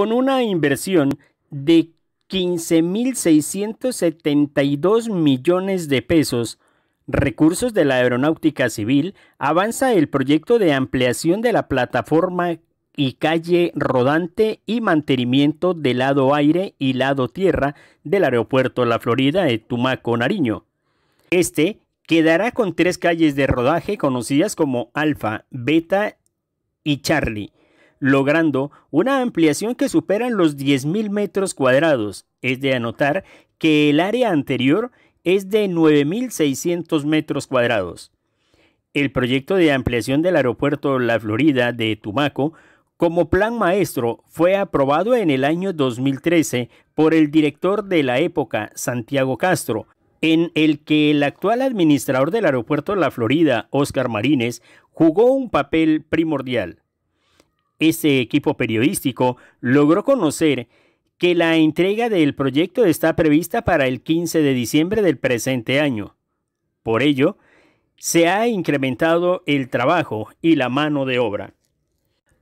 con una inversión de 15.672 millones de pesos. Recursos de la Aeronáutica Civil avanza el proyecto de ampliación de la plataforma y calle rodante y mantenimiento del lado aire y lado tierra del aeropuerto La Florida de Tumaco, Nariño. Este quedará con tres calles de rodaje conocidas como Alfa, Beta y Charlie logrando una ampliación que supera los 10.000 metros cuadrados. Es de anotar que el área anterior es de 9.600 metros cuadrados. El proyecto de ampliación del aeropuerto La Florida de Tumaco como plan maestro fue aprobado en el año 2013 por el director de la época, Santiago Castro, en el que el actual administrador del aeropuerto La Florida, Oscar Marines, jugó un papel primordial. Este equipo periodístico logró conocer que la entrega del proyecto está prevista para el 15 de diciembre del presente año. Por ello, se ha incrementado el trabajo y la mano de obra.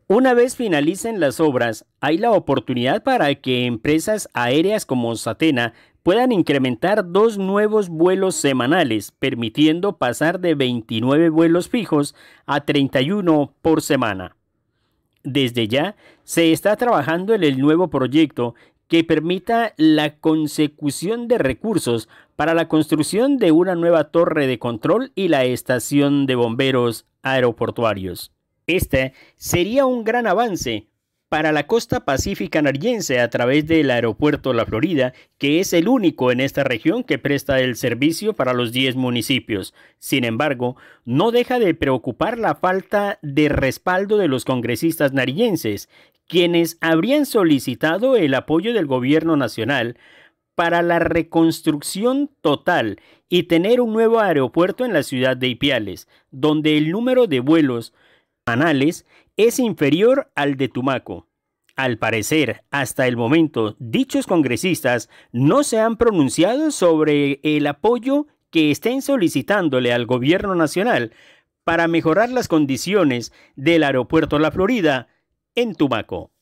Una vez finalicen las obras, hay la oportunidad para que empresas aéreas como Satena puedan incrementar dos nuevos vuelos semanales, permitiendo pasar de 29 vuelos fijos a 31 por semana. Desde ya se está trabajando en el nuevo proyecto que permita la consecución de recursos para la construcción de una nueva torre de control y la estación de bomberos aeroportuarios. Este sería un gran avance para la costa pacífica nariense a través del aeropuerto La Florida, que es el único en esta región que presta el servicio para los 10 municipios. Sin embargo, no deja de preocupar la falta de respaldo de los congresistas narienses, quienes habrían solicitado el apoyo del gobierno nacional para la reconstrucción total y tener un nuevo aeropuerto en la ciudad de Ipiales, donde el número de vuelos es inferior al de Tumaco. Al parecer, hasta el momento, dichos congresistas no se han pronunciado sobre el apoyo que estén solicitándole al gobierno nacional para mejorar las condiciones del aeropuerto La Florida en Tumaco.